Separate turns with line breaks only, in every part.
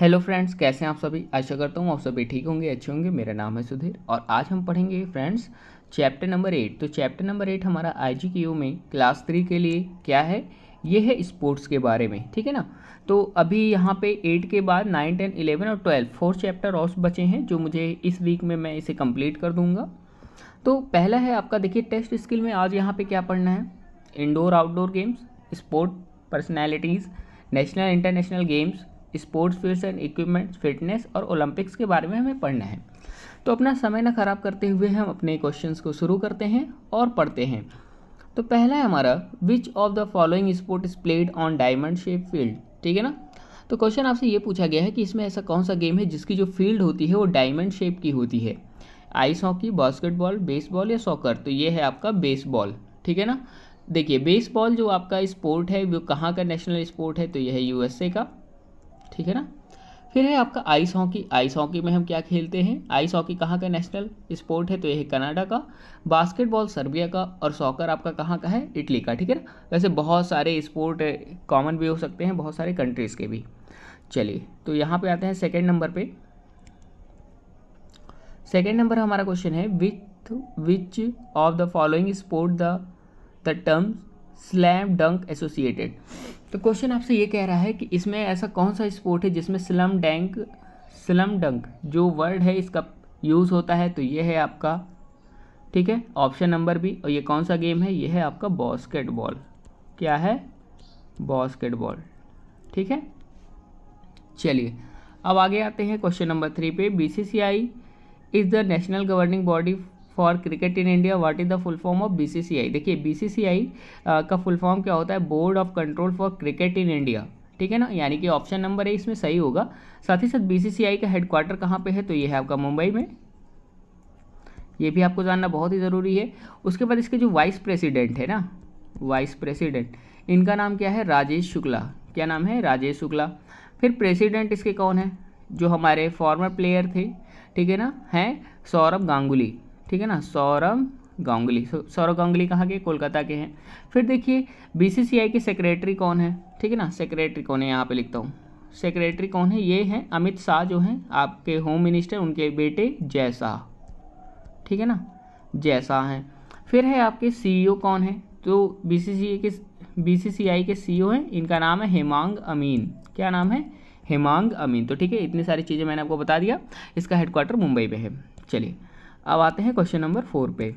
Hello friends कैसे हैं आप सभी आशा करता हूँ आप सभी ठीक होंगे अच्छे होंगे मेरा नाम है सुधीर और आज हम पढ़ेंगे फ्रेंड्स चैप्टर नंबर एट तो चैप्टर नंबर एट हमारा आई में क्लास थ्री के लिए क्या है ये है स्पोर्ट्स के बारे में ठीक है ना तो अभी यहाँ पे एट के बाद नाइन टेन इलेवन और ट्वेल्व फोर चैप्टर और बचे हैं जो मुझे इस वीक में मैं इसे कम्प्लीट कर दूँगा तो पहला है आपका देखिए टेस्ट स्किल में आज यहाँ पर क्या पढ़ना है indoor outdoor games sport personalities national international games sports fields and equipments fitness और ओलंपिक्स के बारे में हमें पढ़ना है तो अपना समय ना ख़राब करते हुए हम अपने क्वेश्चन को शुरू करते हैं और पढ़ते हैं तो पहला है हमारा which of the following sport is played on diamond shape field ठीक है ना तो क्वेश्चन आपसे ये पूछा गया है कि इसमें ऐसा कौन सा गेम है जिसकी जो फील्ड होती है वो डायमंड शेप की होती है आइस हॉकी बास्केटबॉल बेसबॉल या सॉकर तो ये है आपका बेसबॉल ठीक है ना देखिए बेसबॉल जो आपका स्पोर्ट है वो कहाँ का नेशनल स्पोर्ट है तो यह है यूएसए का ठीक है ना फिर है आपका आइस हॉकी आइस हॉकी में हम क्या खेलते हैं आइस हॉकी कहाँ का नेशनल स्पोर्ट है तो यह कनाडा का बास्केटबॉल सर्बिया का और सॉकर आपका कहाँ का है इटली का ठीक है ना वैसे बहुत सारे स्पोर्ट कॉमन भी हो सकते हैं बहुत सारे कंट्रीज़ के भी चलिए तो यहाँ पे आते हैं सेकेंड नंबर पे सेकेंड नंबर हमारा क्वेश्चन है with which of the following sport the the term slam dunk associated तो क्वेश्चन आपसे ये कह रहा है कि इसमें ऐसा कौन सा स्पोर्ट है जिसमें स्लम डैंक स्लम डंक जो वर्ड है इसका यूज़ होता है तो ये है आपका ठीक है ऑप्शन नंबर बी और ये कौन सा गेम है ये है आपका बॉस्केटबॉल क्या है बॉस्केटबॉल ठीक है चलिए अब आगे आते हैं क्वेश्चन नंबर थ्री पे BCCI is the national governing body for cricket in India what is the full form of BCCI देखिए बीसीसीआई का फुल फॉर्म क्या होता है board of control for cricket in India ठीक है ना यानी कि ऑप्शन नंबर ए इसमें सही होगा साथ ही साथ बीसीसीआई का हेडक्वार्टर कहाँ पे है तो ये है आपका मुंबई में ये भी आपको जानना बहुत ही ज़रूरी है उसके बाद इसके जो वाइस प्रेसिडेंट है ना वाइस प्रेसिडेंट इनका नाम क्या है राजेश शुक्ला क्या नाम है राजेश शुक्ला फिर प्रेसिडेंट इसके कौन है जो हमारे फॉर्मर प्लेयर थे ठीक है ना हैं सौरभ गांगुली ठीक है ना सौरभ गांगुली सौरभ गांगुली कहाँ के कोलकाता के हैं फिर देखिए बीसीसीआई के सेक्रेटरी कौन है ठीक है ना सेक्रेटरी कौन है यहाँ पे लिखता हूँ सेक्रेटरी कौन है ये हैं अमित शाह जो हैं आपके होम मिनिस्टर उनके बेटे जैसा ठीक है ना जैसा हैं फिर है आपके सीईओ e कौन है तो बीसीसीआई के बी के सी e हैं इनका नाम है हेमांग अमीन क्या नाम है हेमांग अमीन तो ठीक है इतनी सारी चीज़ें मैंने आपको बता दिया इसका हेडक्वार्टर मुंबई में है चलिए अब आते हैं क्वेश्चन नंबर फोर पे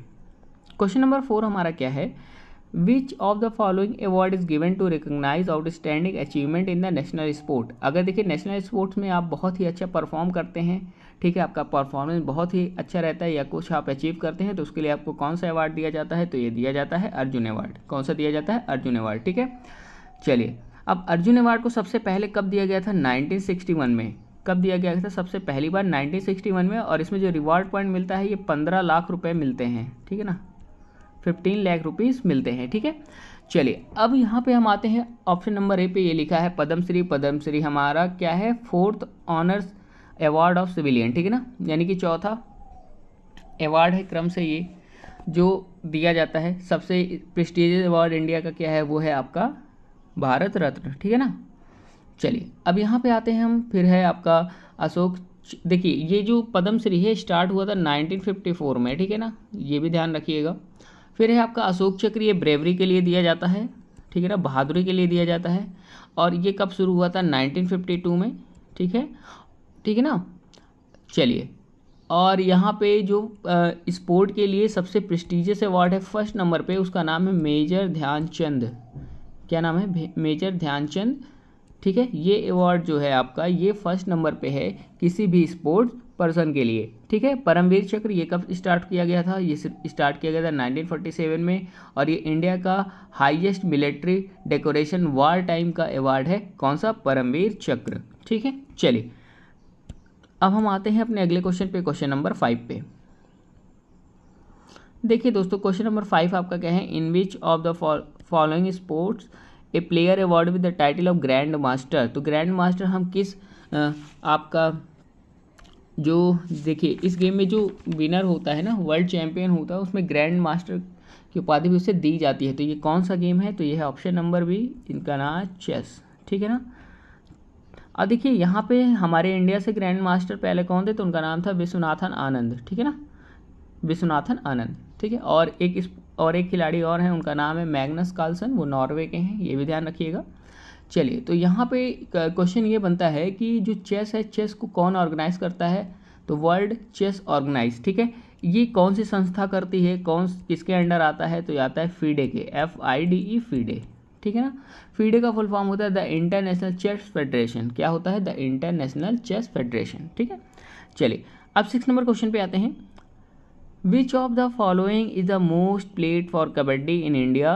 क्वेश्चन नंबर फोर हमारा क्या है which of the following award is given to recognise outstanding achievement in the national sport अगर देखिए नेशनल स्पोर्ट्स में आप बहुत ही अच्छा परफॉर्म करते हैं ठीक है आपका परफॉर्मेंस बहुत ही अच्छा रहता है या कुछ आप अचीव करते हैं तो उसके लिए आपको कौन सा अवार्ड दिया जाता है तो ये दिया जाता है अर्जुन अवार्ड कौन सा दिया जाता है अर्जुन अवार्ड ठीक है चलिए अब अर्जुन अवार्ड को सबसे पहले कब दिया गया था 1961 में कब दिया गया था सबसे पहली बार 1961 में और इसमें जो रिवॉर्ड पॉइंट मिलता है ये 15 लाख रुपए मिलते हैं ठीक है ना 15 लाख रुपीज़ मिलते हैं ठीक है चलिए अब यहाँ पे हम आते हैं ऑप्शन नंबर ए पे ये लिखा है पद्मश्री पद्मश्री हमारा क्या है fourth honours award of civilian ठीक है ना यानी कि चौथा अवार्ड है क्रम से ये जो दिया जाता है सबसे प्रेस्टिजियस अवार्ड इंडिया का क्या है वो है आपका भारत रत्न ठीक है ना चलिए अब यहाँ पे आते हैं हम फिर है आपका अशोक देखिए ये जो पद्मश्री है स्टार्ट हुआ था 1954 में ठीक है ना ये भी ध्यान रखिएगा फिर है आपका अशोक चक्र ये ब्रेवरी के लिए दिया जाता है ठीक है ना बहादुरी के लिए दिया जाता है और ये कब शुरू हुआ था 1952 में ठीक है ठीक है ना चलिए और यहाँ पे जो स्पोर्ट के लिए सबसे प्रेस्टिजियस अवार्ड है फर्स्ट नंबर पे उसका नाम है मेजर ध्यानचंद क्या नाम है मेजर ध्यानचंद ठीक है ये अवार्ड जो है आपका ये फर्स्ट नंबर पे है किसी भी स्पोर्ट्स पर्सन के लिए ठीक है परमवीर चक्र ये कब स्टार्ट किया गया था ये स्टार्ट किया गया था 1947 में और ये इंडिया का highest military decoration war time का अवार्ड है कौन सा परमवीर चक्र ठीक है चलिए अब हम आते हैं अपने अगले क्वेश्चन पे क्वेश्चन नंबर फाइव पे देखिए दोस्तों क्वेश्चन नंबर फाइव आपका क्या है in which of the following sports a player award with the title of grand master तो ग्रैंड मास्टर हम किस आपका जो देखिए इस गेम में जो विनर होता है ना वर्ल्ड चैम्पियन होता है उसमें ग्रैंड मास्टर की उपाधि भी उसे दी जाती है तो ये कौन सा गेम है तो ये है ऑप्शन नंबर भी इनका नाम चेस ठीक है ना अब देखिए यहाँ पे हमारे इंडिया से ग्रैंड मास्टर पहले कौन थे तो उनका नाम था विश्वनाथन आनंद ठीक है ना विश्वनाथन आनंद ठीक है और एक और एक खिलाड़ी और हैं उनका नाम है मैग्नस कार्लसन वो नॉर्वे के हैं ये भी ध्यान रखिएगा चलिए तो यहाँ पे क्वेश्चन ये बनता है कि जो चेस है चेस को कौन ऑर्गेनाइज करता है तो वर्ल्ड चेस ऑर्गेनाइज ठीक है ये कौन सी संस्था करती है कौन किसके अंडर आता है तो ये आता है फीडे के F I D E FIDE ठीक है ना फीडे का फुल फॉर्म होता है द इंटरनेशनल चेस फेडरेशन क्या होता है द इंटरनेशनल चेस फेडरेशन ठीक है चलिए अब सिक्स नंबर क्वेश्चन पे आते हैं which of the following is the most played for kabaddi in India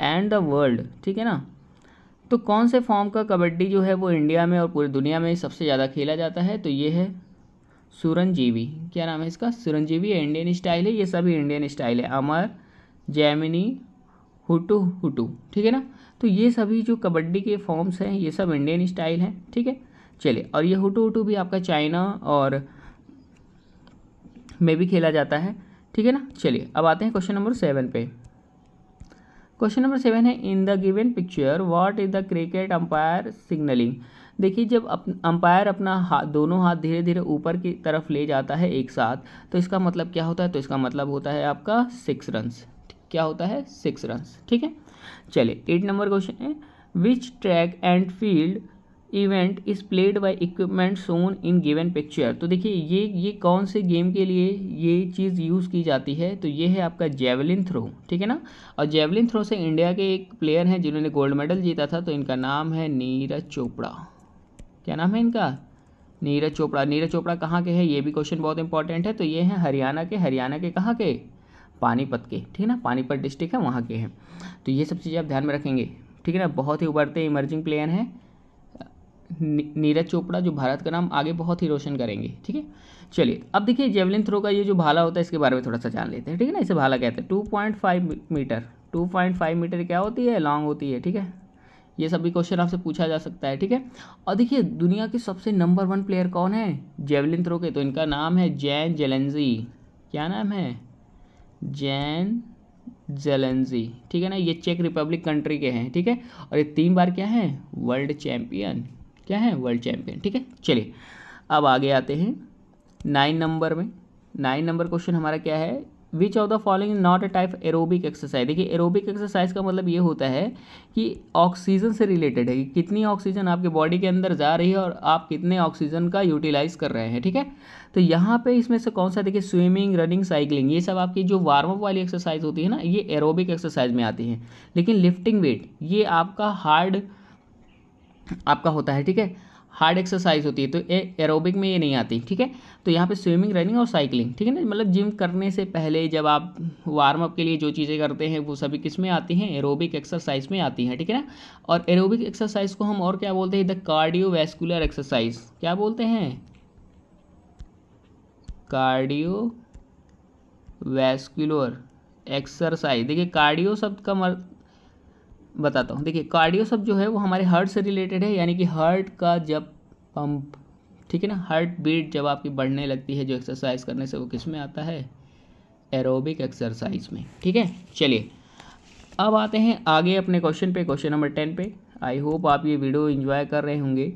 and the world ठीक है ना तो कौन से फॉर्म का कबड्डी जो है वो इंडिया में और पूरी दुनिया में सबसे ज़्यादा खेला जाता है तो ये है सुरंजीवी क्या नाम है इसका सुरंजीवी है इंडियन स्टाइल है ये सभी इंडियन स्टाइल है अमर जैमिनी हुटू हुटू ठीक है ना तो ये सभी जो कबड्डी के फॉर्म्स हैं ये सब इंडियन स्टाइल हैं ठीक है चलिए और ये हुटू हुटू भी आपका चाइना और में भी खेला जाता है ठीक है ना चलिए अब आते हैं क्वेश्चन नंबर सेवन पे क्वेश्चन नंबर सेवन है in the given picture what is the cricket umpire signalling देखिए जब अप अंपायर अपना हाथ दोनों हाथ धीरे धीरे ऊपर की तरफ ले जाता है एक साथ तो इसका मतलब क्या होता है तो इसका मतलब होता है आपका सिक्स रन्स क्या होता है सिक्स रन्स ठीक है चलिए एट नंबर क्वेश्चन है which track and field event is played by equipment shown in given picture तो देखिए ये ये कौन से गेम के लिए ये चीज़ यूज़ की जाती है तो ये है आपका जेवलिन थ्रो ठीक है ना और जेवलिन थ्रो से इंडिया के एक प्लेयर हैं जिन्होंने गोल्ड मेडल जीता था तो इनका नाम है नीरज चोपड़ा क्या नाम है इनका नीरज चोपड़ा नीरज चोपड़ा कहाँ के है ये भी क्वेश्चन बहुत इंपॉर्टेंट है तो ये हैं हरियाणा के हरियाणा के कहाँ के पानीपत के ठीक है ना पानीपत डिस्ट्रिक्ट है वहाँ के हैं तो ये सब चीज़ें आप ध्यान में रखेंगे ठीक है ना बहुत ही उभरते इमर्जिंग प्लेयर हैं नीरज चोपड़ा जो भारत का नाम आगे बहुत ही रोशन करेंगे ठीक है चलिए अब देखिए जेवलिन थ्रो का ये जो भाला होता है इसके बारे में थोड़ा सा जान लेते हैं ठीक है ना इसे भाला कहते हैं two point five metre two point five metre क्या होती है लॉन्ग होती है ठीक है ये सभी क्वेश्चन आपसे पूछा जा सकता है ठीक है और देखिए दुनिया के सबसे नंबर वन प्लेयर कौन है जेवलिन थ्रो के तो इनका नाम है जैन जेलेंजी क्या नाम है जैन जेलेंजी ठीक है ना ये चेक रिपब्लिक कंट्री के हैं ठीक है और ये तीन बार क्या है वर्ल्ड चैम्पियन क्या है वर्ल्ड चैंपियन ठीक है चलिए अब आगे आते हैं नाइन नंबर में नाइन नंबर क्वेश्चन हमारा क्या है which of the following not a type aerobic exercise देखिए एरोबिक एक्सरसाइज का मतलब ये होता है कि ऑक्सीजन से रिलेटेड है कि कितनी ऑक्सीजन आपके बॉडी के अंदर जा रही है और आप कितने ऑक्सीजन का यूटिलाइज कर रहे हैं ठीक है तो यहाँ पे इसमें से कौन सा देखिए स्विमिंग रनिंग साइकिलिंग ये सब आपकी जो वार्म अप वाली एक्सरसाइज होती है ना ये एरोबिक एक्सरसाइज में आती है लेकिन लिफ्टिंग वेट ये आपका हार्ड आपका होता है ठीक है हार्ड एक्सरसाइज होती है तो एरोबिक में ये नहीं आती ठीक है तो यहाँ पे स्विमिंग रनिंग और साइकिलिंग ठीक है ना मतलब जिम करने से पहले जब आप वार्म अप के लिए जो चीज़ें करते हैं वो सभी किस में आती हैं एरोबिक एक्सरसाइज में आती हैं ठीक है ना और एरोबिक एक्सरसाइज को हम और क्या बोलते हैं द कार्डियो एक्सरसाइज क्या बोलते हैं कार्डियो वैस्कुलर एक्सरसाइज देखिए कार्डियो शब्द का बताता हूँ देखिए कार्डियो सब जो है वो हमारे हार्ट से रिलेटेड है यानी कि हार्ट का जब पंप ठीक है ना हार्ट बीट जब आपकी बढ़ने लगती है जो एक्सरसाइज करने से वो किस में आता है एरोबिक एक्सरसाइज में ठीक है चलिए अब आते हैं आगे अपने क्वेश्चन पे क्वेश्चन नंबर टेन पे आई होप आप ये वीडियो इन्जॉय कर रहे होंगे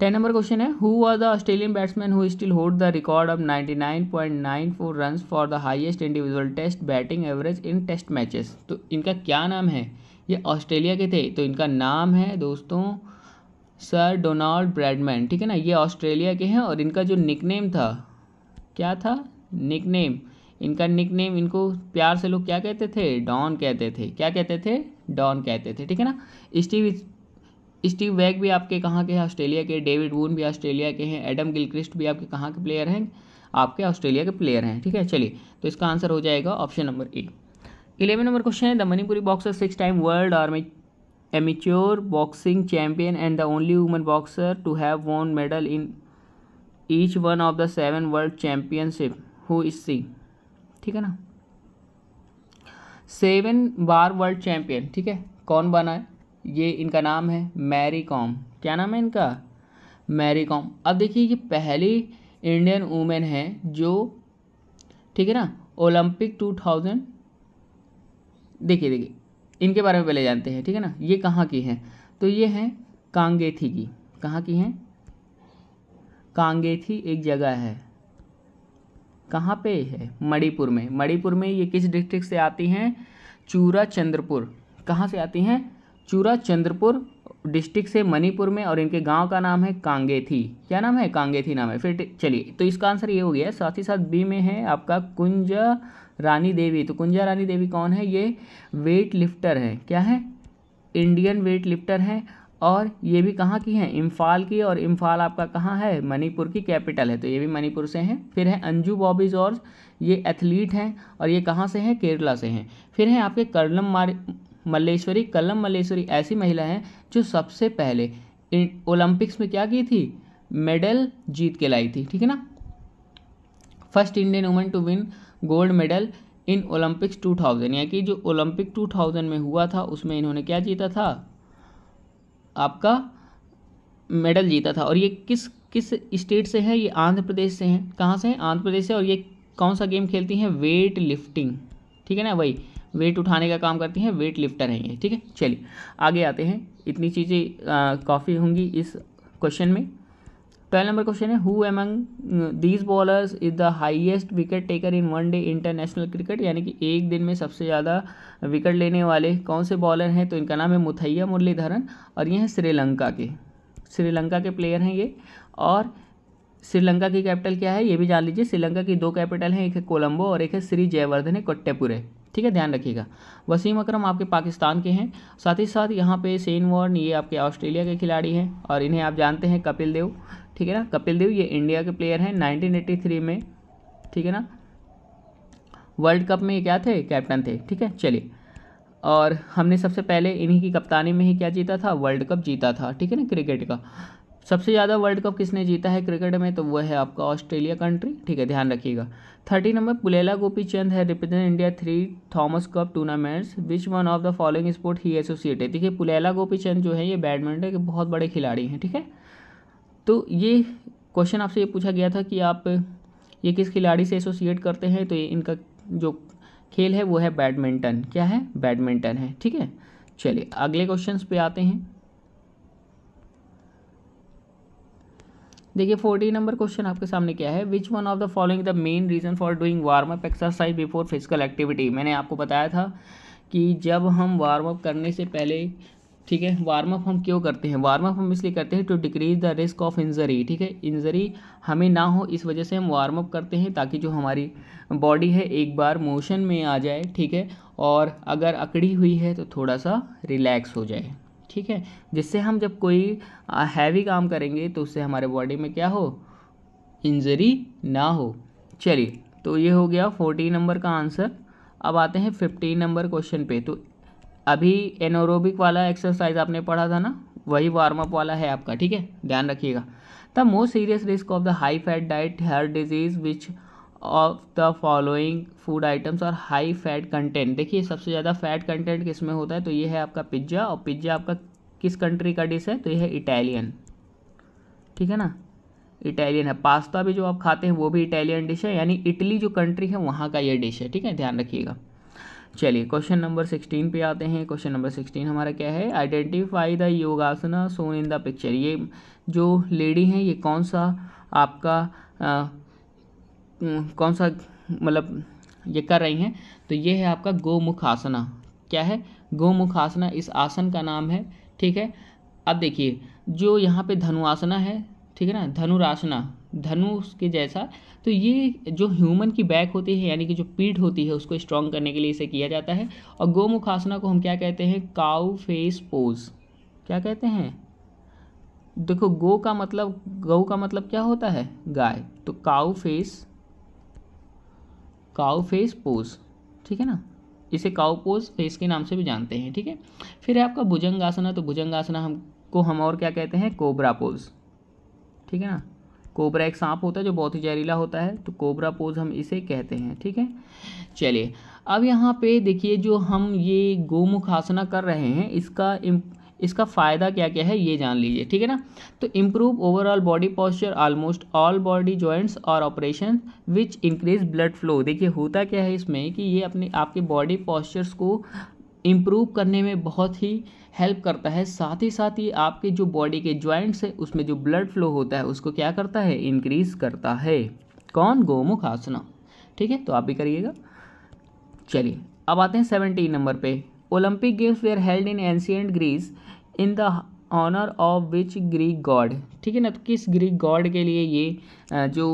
टेन नंबर क्वेश्चन है who are the Australian batsman who still hold the record of ninety nine nine point four run for the highest individual test batting average in test matches तो इनका क्या नाम है ये ऑस्ट्रेलिया के थे तो इनका नाम है दोस्तों सर डोनाल्ड ब्रैडमैन ठीक है ना ये ऑस्ट्रेलिया के हैं और इनका जो निकनेम था क्या था निकनेम इनका निकनेम इनको प्यार से लोग क्या कहते थे डॉन कहते थे क्या कहते थे डॉन कहते थे ठीक है ना स्टीव स्टीव वैग भी आपके कहाँ के हैं ऑस्ट्रेलिया के डेविड वून भी ऑस्ट्रेलिया के हैं एडम गिलक्रिस्ट भी आपके कहाँ के प्लेयर हैं आपके ऑस्ट्रेलिया के प्लेयर हैं ठीक है चलिए तो इसका आंसर हो जाएगा option number A eleven number question है the Manipuri boxer six time world army amateur boxing champion and the only woman boxer to have won medal in each one of the seven world championship who is she ठीक है ना seven bar world champion ठीक है कौन बना है ये इनका नाम है मैरी कॉम क्या नाम है इनका मैरी कॉम अब देखिए ये पहली इंडियन वूमेन है जो ठीक है ना ओलंपिक टू थाउजेंड देखिए देखिए इनके बारे में पहले जानते हैं ठीक है ना ये कहाँ की हैं तो ये हैं कांगेथी की कहाँ की हैं कांगेथी एक जगह है कहाँ पे है मणिपुर में मणिपुर में ये किस डिस्ट्रिक्ट से आती हैं चूरा चंद्रपुर कहाँ से आती हैं चूरा चंद्रपुर डिस्ट्रिक्ट से मणिपुर में और इनके गांव का नाम है कांगेथी क्या नाम है कांगेथी नाम है फिर चलिए तो इसका आंसर ये हो गया साथ ही साथ बी में है आपका कुंजा रानी देवी तो कुंजा रानी देवी कौन है ये वेट लिफ्टर है क्या है इंडियन वेट लिफ्टर है और ये भी कहाँ की हैं इम्फाल की और इम्फाल आपका कहाँ है मणिपुर की कैपिटल है तो ये भी मणिपुर से हैं फिर है अंजू बॉबी जॉर्ज ये एथलीट हैं और ये कहाँ से हैं केरला से हैं फिर हैं आपके कर्लम मार मल्लेश्वरी कलम मल्लेश्वरी ऐसी महिला हैं जो सबसे पहले ओलंपिक्स में क्या की थी मेडल जीत के लाई थी ठीक है ना first Indian woman to win gold medal in Olympics 2000 यानी कि जो ओलंपिक 2000 में हुआ था उसमें इन्होंने क्या जीता था आपका मेडल जीता था और ये किस किस स्टेट से है ये आंध्र प्रदेश से हैं कहाँ से हैं आंध्र प्रदेश से और ये कौन सा गेम खेलती हैं वेट लिफ्टिंग ठीक है ना वही वेट उठाने का काम करती हैं वेट लिफ्टर हैं ये ठीक है चलिए आगे आते हैं इतनी चीज़ें काफ़ी होंगी इस क्वेश्चन में ट्वेल्व नंबर क्वेश्चन है who among these bowlers is the highest wicket taker in one day international cricket यानी कि एक दिन में सबसे ज़्यादा विकेट लेने वाले कौन से बॉलर हैं तो इनका नाम है मुथैया मुरलीधरन और ये हैं श्रीलंका के श्रीलंका के प्लेयर हैं ये और श्रीलंका की कैपिटल क्या है ये भी जान लीजिए श्रीलंका की दो कैपिटल हैं एक है कोलंबो और एक है श्री जयवर्धन है कोट्टेपुरे ठीक है ध्यान रखिएगा वसीम अकरम आपके पाकिस्तान के हैं साथ ही साथ यहाँ पे सेन वॉर्न ये आपके ऑस्ट्रेलिया के खिलाड़ी हैं और इन्हें आप जानते हैं कपिल देव ठीक है ना कपिल देव ये इंडिया के प्लेयर हैं नाइनटीन में ठीक है ना वर्ल्ड कप में ये क्या थे कैप्टन थे ठीक है चलिए और हमने सबसे पहले इन्हीं की कप्तानी में ही क्या जीता था वर्ल्ड कप जीता था ठीक है ना क्रिकेट का सबसे ज़्यादा वर्ल्ड कप किसने जीता है क्रिकेट में तो वह है आपका ऑस्ट्रेलिया कंट्री ठीक है ध्यान रखिएगा थर्टी नंबर पुलेला गोपी चंद है represent India three Thomas cup tournaments which one of the following sport he associate है देखिए पुलेला गोपी चंद जो है ये बैडमिंटन के बहुत बड़े खिलाड़ी हैं ठीक है तो ये क्वेश्चन आपसे ये पूछा गया था कि आप ये किस खिलाड़ी से एसोसिएट करते हैं तो ये इनका जो खेल है वो है बैडमिंटन क्या है बैडमिंटन है ठीक है चलिए अगले क्वेश्चन पे आते हैं देखिए फोर्टी नंबर क्वेश्चन आपके सामने क्या है which one of the following the main reason for doing warm up exercise before physical activity मैंने आपको बताया था कि जब हम वार्म अप करने से पहले ठीक है वार्म अप हम क्यों करते हैं वार्म अप हम इसलिए करते हैं to decrease the risk of injury ठीक है इंजरी हमें ना हो इस वजह से हम वार्म अप करते हैं ताकि जो हमारी बॉडी है एक बार मोशन में आ जाए ठीक है और अगर अकड़ी हुई है तो थोड़ा सा रिलैक्स हो जाए ठीक है जिससे हम जब कोई हैवी काम करेंगे तो उससे हमारे बॉडी में क्या हो इंजरी ना हो चलिए तो ये हो गया फोर्टीन नंबर का आंसर अब आते हैं फिफ्टीन नंबर क्वेश्चन पे तो अभी एनोरोबिक वाला एक्सरसाइज आपने पढ़ा था ना वही वार्म अप वाला है आपका ठीक है ध्यान रखिएगा the most serious risk of the high fat diet heart disease which of the following food items और हाई फैट कंटेंट देखिए सबसे ज़्यादा फैट कंटेंट किस में होता है तो ये है आपका पिज्ज़ा और पिज्ज़ा आपका किस कंट्री का डिश है तो ये है इटालियन ठीक है ना इटालियन है पास्ता भी जो आप खाते हैं वो भी इटालियन डिश है यानी इटली जो कंट्री है वहाँ का ये डिश है ठीक है ध्यान रखिएगा चलिए क्वेश्चन नंबर सिक्सटीन पे आते हैं क्वेश्चन नंबर सिक्सटीन हमारा क्या है identify the yogasana shown in the picture ये जो लेडी हैं ये कौन सा आपका कौन सा मतलब ये कर रही हैं तो ये है आपका गोमुख आसना क्या है गोमुख आसना इस आसन का नाम है ठीक है अब देखिए जो यहाँ पे धनुआसना है ठीक है ना धनुरासना धनुष के जैसा तो ये जो ह्यूमन की बैक होती है यानी कि जो पीठ होती है उसको स्ट्रॉन्ग करने के लिए इसे किया जाता है और आसना को हम क्या कहते हैं काउ फेस पोज क्या कहते हैं देखो गो का मतलब गऊ का मतलब क्या होता है गाय तो cow face cow face pose ठीक है ना इसे काउ पोज फेस के नाम से भी जानते हैं ठीक है थीके? फिर है आपका भुजंग आसना तो भुजंग आसना हमको हम और क्या कहते हैं कोबरा पोज ठीक है ना कोबरा एक सांप होता है जो बहुत ही जहरीला होता है तो कोबरा पोज हम इसे कहते हैं ठीक है चलिए अब यहाँ पे देखिए जो हम ये गोमुख आसना कर रहे हैं इसका इसका फ़ायदा क्या क्या है ये जान लीजिए ठीक है ना तो improve overall body posture almost all body joints और operation which increase blood flow देखिए होता क्या है इसमें कि ये अपने आपके बॉडी पॉस्चर्स को इम्प्रूव करने में बहुत ही हेल्प करता है साथ ही साथ ये आपके जो बॉडी के जॉइंट्स हैं उसमें जो ब्लड फ्लो होता है उसको क्या करता है इंक्रीज करता है कौन गोमुख आसना ठीक है तो आप भी करिएगा चलिए अब आते हैं सेवेंटीन नंबर पे Olympic games were held in ancient Greece in the honour of which Greek god ठीक है ना तो किस ग्रीक गॉड के लिए ये जो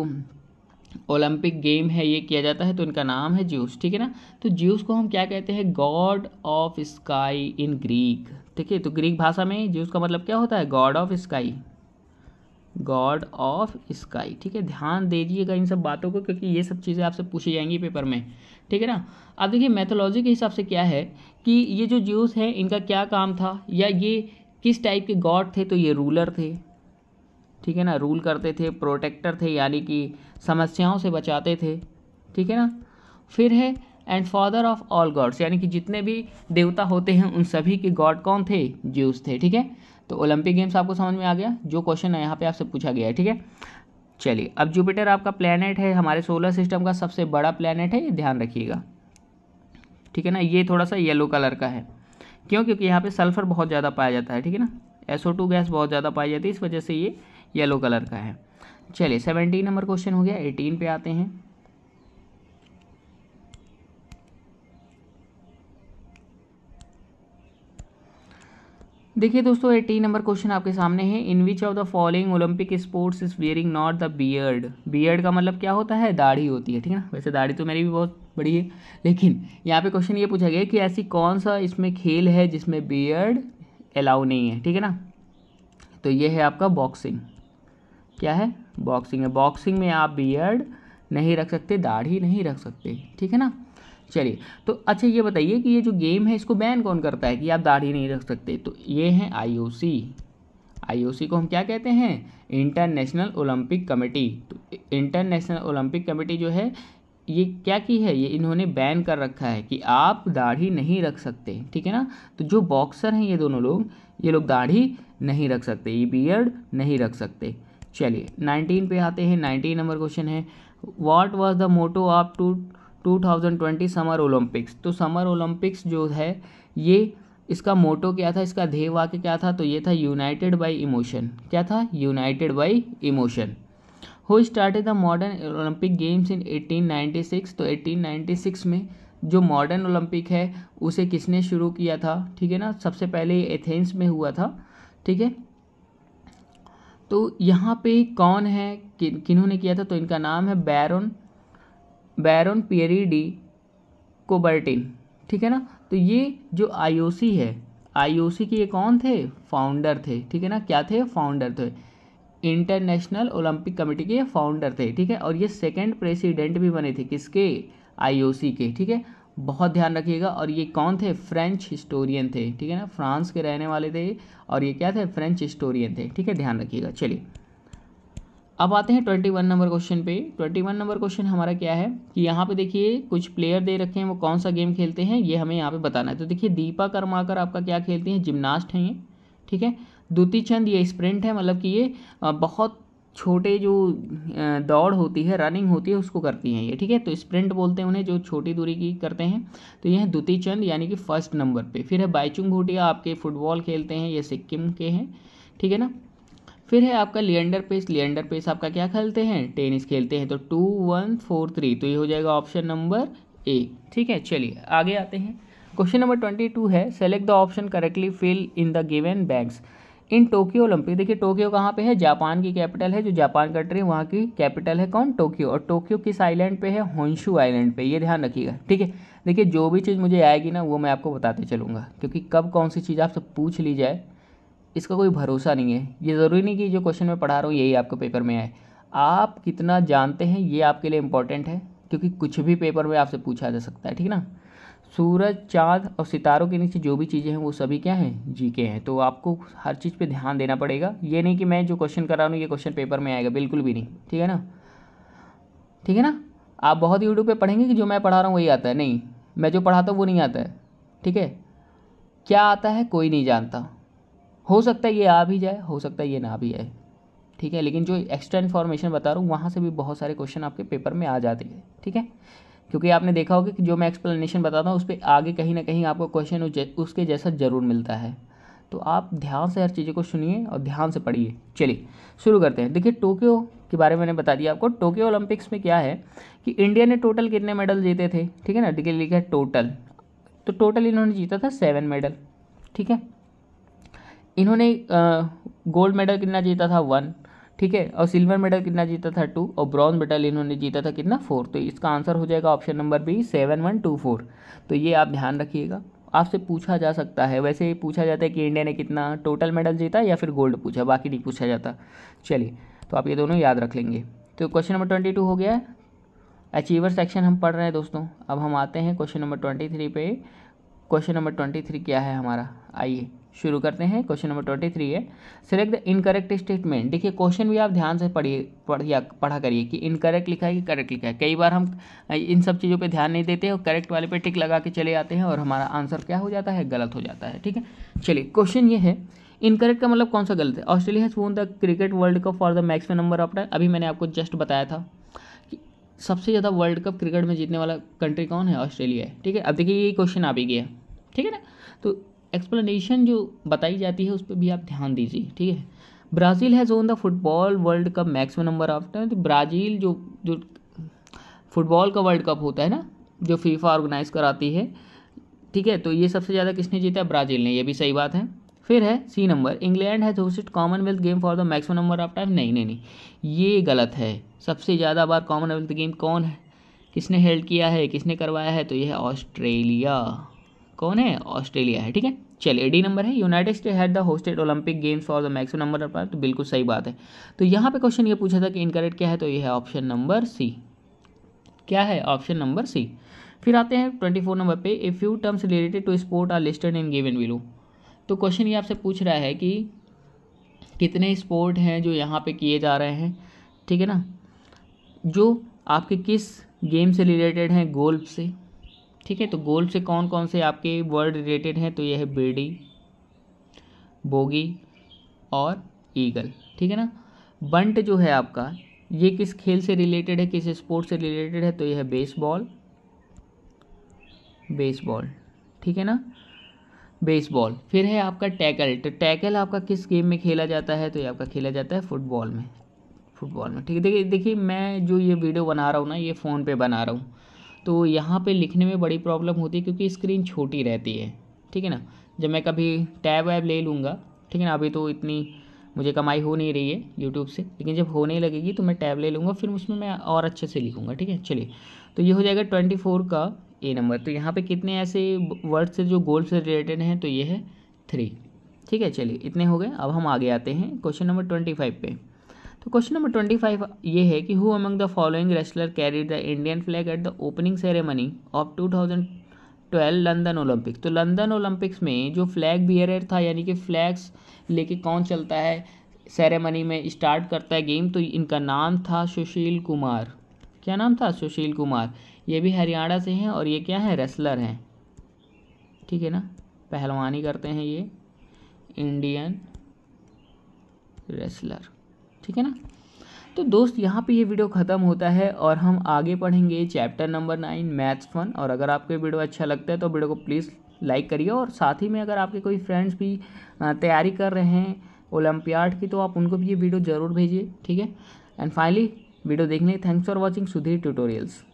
ओलंपिक गेम है ये किया जाता है तो इनका नाम है ज्यूस ठीक है ना तो ज्यूस को हम क्या कहते हैं god of sky in Greek ठीक है तो ग्रीक भाषा में ज्यूस का मतलब क्या होता है god of sky god of sky ठीक है ध्यान दीजिएगा इन सब बातों को क्योंकि ये सब चीज़ें आपसे पूछी जाएंगी पेपर में ठीक है ना अब देखिए मैथोलॉजी के हिसाब से क्या है कि ये जो ज्यूस है इनका क्या काम था या ये किस टाइप के गॉड थे तो ये रूलर थे ठीक है ना रूल करते थे प्रोटेक्टर थे यानी कि समस्याओं से बचाते थे ठीक है ना फिर है and father of all gods यानी कि जितने भी देवता होते हैं उन सभी के गॉड कौन थे ज्यूस थे ठीक है तो ओलंपिक गेम्स आपको समझ में आ गया जो क्वेश्चन है यहाँ पे आपसे पूछा गया है ठीक है चलिए अब जुपिटर आपका प्लैनेट है हमारे सोलर सिस्टम का सबसे बड़ा प्लैनेट है ये ध्यान रखिएगा ठीक है ना ये थोड़ा सा येलो कलर का है क्यों क्योंकि यहाँ पे सल्फर बहुत ज़्यादा पाया जाता है ठीक है ना एसओ टू गैस बहुत ज़्यादा पाई जाती है इस वजह से ये येलो कलर का है चलिए सेवनटीन नंबर क्वेश्चन हो गया एटीन पे आते हैं देखिए दोस्तों एटीन नंबर क्वेश्चन आपके सामने है in which of the following Olympic sports is wearing not the beard beard का मतलब क्या होता है दाढ़ी होती है ठीक है ना वैसे दाढ़ी तो मेरी भी बहुत बड़ी है लेकिन यहाँ पे क्वेश्चन ये पूछा गया कि ऐसी कौन सा इसमें खेल है जिसमें बियर्ड अलाउ नहीं है ठीक है ना तो ये है आपका बॉक्सिंग क्या है बॉक्सिंग है बॉक्सिंग में आप बियर्ड नहीं रख सकते दाढ़ी नहीं रख सकते ठीक है ना चलिए तो अच्छा ये बताइए कि ये जो गेम है इसको बैन कौन करता है कि आप दाढ़ी नहीं रख सकते तो ये हैं आईओसी आईओसी को हम क्या कहते हैं इंटरनेशनल ओलंपिक कमेटी तो इंटरनेशनल ओलंपिक कमेटी जो है ये क्या की है ये इन्होंने बैन कर रखा है कि आप दाढ़ी नहीं रख सकते ठीक है ना तो जो बॉक्सर हैं ये दोनों लोग ये लोग दाढ़ी नहीं रख सकते ये बियर्ड नहीं रख सकते चलिए नाइनटीन पे आते हैं नाइनटीन नंबर क्वेश्चन है what was the motto of two 2020 summer Olympics तो समर ओलंपिक्स जो है ये इसका मोटो क्या था इसका ध्येय वाक्य क्या था तो ये था यूनाइटेड बाई इमोशन क्या था united by emotion who started the modern Olympic games in 1896 तो 1896 में जो मॉडर्न ओलंपिक है उसे किसने शुरू किया था ठीक है ना सबसे पहले एथेंस में हुआ था ठीक है तो यहाँ पे कौन है कि, किन्होंने किया था तो इनका नाम है baron baron Pierre de Coubertin ठीक है ना तो ये जो आईओसी है आईओसी के ये कौन थे फाउंडर थे ठीक है ना क्या थे फाउंडर थे इंटरनेशनल ओलंपिक कमेटी के फाउंडर थे ठीक है और ये सेकंड प्रेसिडेंट भी बने थे किसके आईओसी के ठीक है बहुत ध्यान रखिएगा और ये कौन थे फ्रेंच हिस्टोरियन थे ठीक है ना फ्रांस के रहने वाले थे और ये क्या थे फ्रेंच हिस्टोरियन थे ठीक है ध्यान रखिएगा चलिए अब आते हैं ट्वेंटी वन नंबर क्वेश्चन पे ट्वेंटी वन नंबर क्वेश्चन हमारा क्या है कि यहाँ पे देखिए कुछ प्लेयर दे रखे हैं वो कौन सा गेम खेलते हैं ये हमें यहाँ पे बताना है तो देखिए दीपा करमाकर आपका क्या खेलती हैं जिमनास्ट हैं ये ठीक है दुति चंद ये स्प्रिंट है मतलब कि ये बहुत छोटे जो दौड़ होती है रनिंग होती है उसको करती हैं ये ठीक है तो स्प्रिंट बोलते हैं उन्हें जो छोटी दूरी की करते हैं तो ये हैं दुति चंद यानी कि फर्स्ट नंबर पर फिर है बाइचुंग भूटिया आपके फुटबॉल खेलते हैं ये सिक्किम के हैं ठीक है ना फिर है आपका लियंडर पेस लियंडर पेस आपका क्या खेलते हैं टेनिस खेलते हैं तो टू वन फोर थ्री तो ये हो जाएगा ऑप्शन नंबर ए ठीक है चलिए आगे आते हैं क्वेश्चन नंबर ट्वेंटी टू है select the option correctly fill in the given bags in Tokyo Olympic देखिए टोक्यो कहाँ पे है जापान की कैपिटल है जो जापान कंट्री है वहाँ की कैपिटल है कौन टोक्यो और टोक्यो किस आइलैंड पे है होन्शू आइलैंड पे ये ध्यान रखिएगा ठीक है देखिए जो भी चीज़ मुझे आएगी ना वो मैं आपको बताते चलूँगा क्योंकि कब कौन सी चीज़ आपसे पूछ ली जाए इसका कोई भरोसा नहीं है ये ज़रूरी नहीं कि जो क्वेश्चन मैं पढ़ा रहा हूँ यही आपके पेपर में आए आप कितना जानते हैं ये आपके लिए इम्पॉर्टेंट है क्योंकि कुछ भी पेपर में आपसे पूछा जा सकता है ठीक ना सूरज चाँद और सितारों के नीचे जो भी चीज़ें हैं वो सभी क्या हैं जी के हैं तो आपको हर चीज़ पे ध्यान देना पड़ेगा ये नहीं कि मैं जो क्वेश्चन कर रहा हूँ ये क्वेश्चन पेपर में आएगा बिल्कुल भी नहीं ठीक है ना ठीक है ना आप बहुत यूट्यूब पे पढ़ेंगे कि जो मैं पढ़ा रहा हूँ वही आता है नहीं मैं जो पढ़ाता हूँ वो नहीं आता है ठीक है क्या आता है कोई नहीं जानता हो सकता है ये आ भी जाए हो सकता है ये ना भी आए ठीक है लेकिन जो एक्स्ट्रा इन्फॉर्मेशन बता रहा हूँ वहाँ से भी बहुत सारे क्वेश्चन आपके पेपर में आ जाते हैं ठीक है क्योंकि आपने देखा होगा कि जो मैं एक्सप्लेनेशन बताता हूँ उस पर आगे कहीं ना कहीं आपको क्वेश्चन उसके जैसा ज़रूर मिलता है तो आप ध्यान से हर चीज़ों को सुनिए और ध्यान से पढ़िए चलिए शुरू करते हैं देखिए टोक्यो के बारे में मैंने बता दिया आपको टोक्यो ओलंपिक्स में क्या है कि इंडिया ने टोटल कितने मेडल जीते थे ठीक है ना देखिए लिखा है टोटल तो टोटल इन्होंने जीता था सेवन मेडल ठीक है इन्होंने गोल्ड मेडल कितना जीता था वन ठीक है और सिल्वर मेडल कितना जीता था टू और ब्रॉन्ज मेडल इन्होंने जीता था कितना फोर तो इसका आंसर हो जाएगा option number B seven one two four तो ये आप ध्यान रखिएगा आपसे पूछा जा सकता है वैसे ही पूछा जाता है कि इंडिया ने कितना टोटल मेडल जीता या फिर गोल्ड पूछा बाकी नहीं पूछा जाता चलिए तो आप ये दोनों याद रख लेंगे तो क्वेश्चन नंबर ट्वेंटी टू हो गया अचीवर सेक्शन हम पढ़ रहे हैं दोस्तों अब हम आते हैं क्वेश्चन नंबर ट्वेंटी थ्री पे क्वेश्चन नंबर ट्वेंटी थ्री क्या है हमारा आइए शुरू करते हैं क्वेश्चन नंबर ट्वेंटी थ्री है सिलेक्ट द इनकरेक्ट स्टेटमेंट देखिए क्वेश्चन भी आप ध्यान से पढ़िए या पढ़ा करिए कि इनकरेक्ट लिखा है कि करेक्ट लिखा है कई बार हम इन सब चीज़ों पे ध्यान नहीं देते और करेक्ट वाले पे टिक लगा के चले आते हैं और हमारा आंसर क्या हो जाता है गलत हो जाता है ठीक है चलिए क्वेश्चन ये है इनकरेक्ट का मतलब कौन सा गलत है Australia has won the cricket world cup for the maximum number of time अभी मैंने आपको जस्ट बताया था कि सबसे ज़्यादा वर्ल्ड कप क्रिकेट में जीतने वाला कंट्री कौन है ऑस्ट्रेलिया है ठीक है अब देखिए ये क्वेश्चन आ भी गया ठीक है ना तो एक्सप्लेनेशन जो बताई जाती है उस पर भी आप ध्यान दीजिए ठीक है Brazil has won the football world cup maximum number of time तो ब्राज़ील जो जो फुटबॉल का वर्ल्ड कप होता है ना जो फीफा ऑर्गेनाइज कराती है ठीक है तो ये सबसे ज़्यादा किसने जीता है ब्राज़ील ने ये भी सही बात है फिर है C number England has hosted Commonwealth game for the maximum number of time नहीं नहीं नहीं ये गलत है सबसे ज़्यादा बार कॉमनवेल्थ गेम कौन है किसने हेल्ड किया है किसने करवाया है तो ये है ऑस्ट्रेलिया कौन है ऑस्ट्रेलिया है ठीक है चलिए डी नंबर है United State had the hosted Olympic games for the maximum number of तो बिल्कुल सही बात है तो यहाँ पे क्वेश्चन ये पूछा था कि इनकरेक्ट क्या है तो ये है ऑप्शन नंबर सी क्या है ऑप्शन नंबर सी फिर आते हैं ट्वेंटी फोर नंबर पे a few terms related to sport are listed in given below तो क्वेश्चन ये आपसे पूछ रहा है कि कितने स्पोर्ट हैं जो यहाँ पर किए जा रहे हैं ठीक है ना जो आपके किस गेम से रिलेटेड हैं गोल्फ से ठीक है तो गोल्ड से कौन कौन से आपके वर्ड रिलेटेड हैं तो यह है बिरडी बोगी और ईगल ठीक है ना बंट जो है आपका ये किस खेल से रिलेटेड है किस स्पोर्ट से रिलेटेड है तो यह है बेसबॉल बेसबॉल ठीक है ना बेसबॉल फिर है आपका टैकल तो टैकल आपका किस गेम में खेला जाता है तो ये आपका खेला जाता है फुटबॉल में फुटबॉल में ठीक है देखिए देखिए मैं जो ये वीडियो बना रहा हूँ ना ये फ़ोन पे बना रहा हूँ तो यहाँ पे लिखने में बड़ी प्रॉब्लम होती है क्योंकि स्क्रीन छोटी रहती है ठीक है ना जब मैं कभी टैब वैब ले लूँगा ठीक है ना अभी तो इतनी मुझे कमाई हो नहीं रही है यूट्यूब से लेकिन जब होने लगेगी तो मैं टैब ले लूँगा फिर उसमें मैं और अच्छे से लिखूँगा ठीक है चलिए तो ये हो जाएगा ट्वेंटी फोर का ए नंबर तो यहाँ पर कितने ऐसे वर्ड्स जो गोल से रिलेटेड हैं तो ये है थ्री ठीक है चलिए इतने हो गए अब हम आगे आते हैं क्वेश्चन नंबर ट्वेंटी फाइव पे तो क्वेश्चन नंबर ट्वेंटी फाइव ये है कि who among the following wrestler carry the Indian flag at the opening ceremony of two thousand twelve London Olympics तो लंदन ओलंपिक्स में जो फ्लैग बियर था यानी कि फ्लैग्स लेके कौन चलता है सेरेमनी में स्टार्ट करता है गेम तो इनका नाम था सुशील कुमार क्या नाम था सुशील कुमार ये भी हरियाणा से हैं और ये क्या है रेस्लर हैं ठीक है ना पहलवानी करते हैं ये इंडियन रेस्लर ठीक है ना तो दोस्त यहाँ पे ये वीडियो ख़त्म होता है और हम आगे पढ़ेंगे chapter number nine maths one और अगर आपको वीडियो अच्छा लगता है तो वीडियो को प्लीज़ लाइक करिए और साथ ही में अगर आपके कोई फ्रेंड्स भी तैयारी कर रहे हैं ओलम्पियाड की तो आप उनको भी ये वीडियो ज़रूर भेजिए ठीक है एंड फाइनली वीडियो देखने thanks for watching Sudhir tutorials